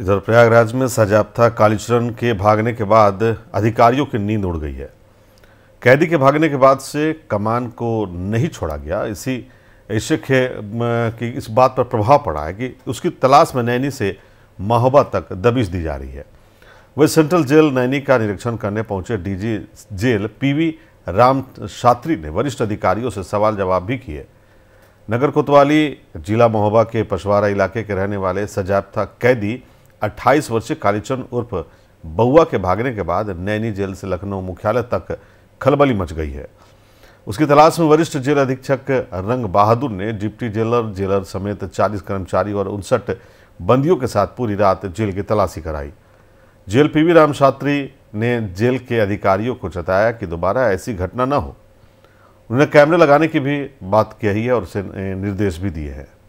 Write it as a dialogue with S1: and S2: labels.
S1: इधर प्रयागराज में सजाबथा कालीचरण के भागने के बाद अधिकारियों की नींद उड़ गई है कैदी के भागने के बाद से कमान को नहीं छोड़ा गया इसी इश्क की इस बात पर प्रभाव पड़ा है कि उसकी तलाश में नैनी से महोबा तक दबिश दी जा रही है वे सेंट्रल जेल नैनी का निरीक्षण करने पहुंचे DG jail PV Ram Shastri ने वरिष्ठ अधिकारियों से सवाल जवाब भी किए नगर कोतवाली जिला महोबा के पशवारा इलाके के रहने वाले सजाबथा कैदी अट्ठाईस वर्षीय कालीचंद उर्फ बउआ के भागने के बाद नैनी जेल से लखनऊ मुख्यालय तक खलबली मच गई है उसकी तलाश में वरिष्ठ जेल अधीक्षक रंग बहादुर ने डिप्टी जेलर जेलर समेत 40 कर्मचारी और उनसठ बंदियों के साथ पूरी रात जेल की तलाशी कराई जेल पीवी राम शास्त्री ने जेल के अधिकारियों को जताया कि दोबारा ऐसी घटना न हो उन्होंने कैमरे लगाने की भी बात कही है और उसे निर्देश भी दिए हैं